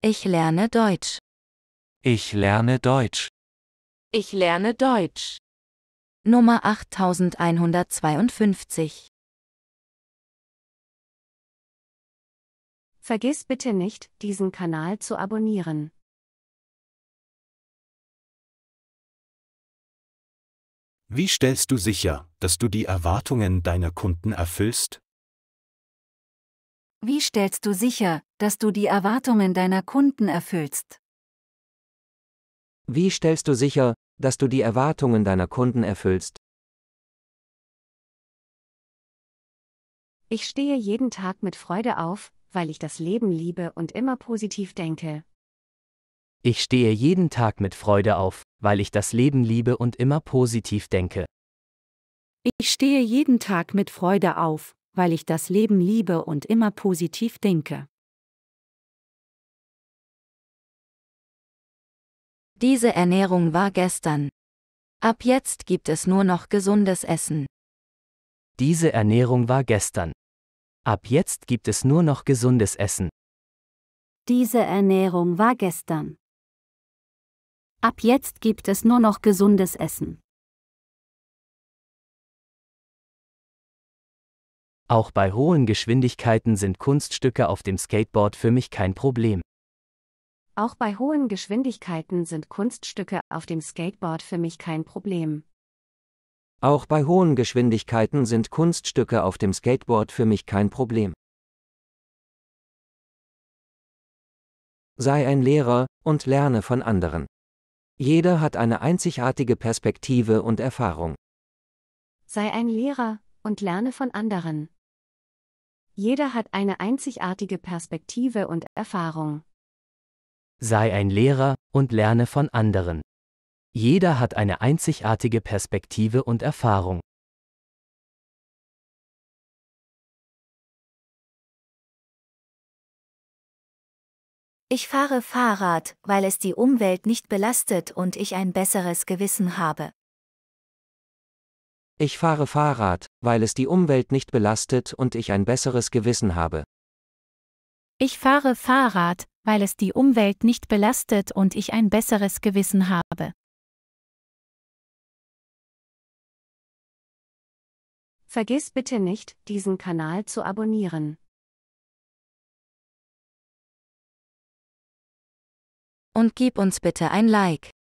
Ich lerne Deutsch. Ich lerne Deutsch. Ich lerne Deutsch. Nummer 8152. Vergiss bitte nicht, diesen Kanal zu abonnieren. Wie stellst du sicher, dass du die Erwartungen deiner Kunden erfüllst? Wie stellst du sicher, dass du die Erwartungen deiner Kunden erfüllst? Wie stellst du sicher, dass du die Erwartungen deiner Kunden erfüllst? Ich stehe jeden Tag mit Freude auf, weil ich das Leben liebe und immer positiv denke. Ich stehe jeden Tag mit Freude auf, weil ich das Leben liebe und immer positiv denke. Ich stehe jeden Tag mit Freude auf, weil ich das Leben liebe und immer positiv denke. Diese Ernährung war gestern. Ab jetzt gibt es nur noch gesundes Essen. Diese Ernährung war gestern. Ab jetzt gibt es nur noch gesundes Essen. Diese Ernährung war gestern. Ab jetzt gibt es nur noch gesundes Essen. Auch bei hohen Geschwindigkeiten sind Kunststücke auf dem Skateboard für mich kein Problem. Auch bei hohen Geschwindigkeiten sind Kunststücke auf dem Skateboard für mich kein Problem. Auch bei hohen Geschwindigkeiten sind Kunststücke auf dem Skateboard für mich kein Problem. Sei ein Lehrer und lerne von anderen. Jeder hat eine einzigartige Perspektive und Erfahrung. Sei ein Lehrer und lerne von anderen. Jeder hat eine einzigartige Perspektive und Erfahrung. Sei ein Lehrer und lerne von anderen. Jeder hat eine einzigartige Perspektive und Erfahrung. Ich fahre Fahrrad, weil es die Umwelt nicht belastet und ich ein besseres Gewissen habe. Ich fahre Fahrrad, weil es die Umwelt nicht belastet und ich ein besseres Gewissen habe. Ich fahre Fahrrad, weil es die Umwelt nicht belastet und ich ein besseres Gewissen habe. Vergiss bitte nicht, diesen Kanal zu abonnieren. Und gib uns bitte ein Like.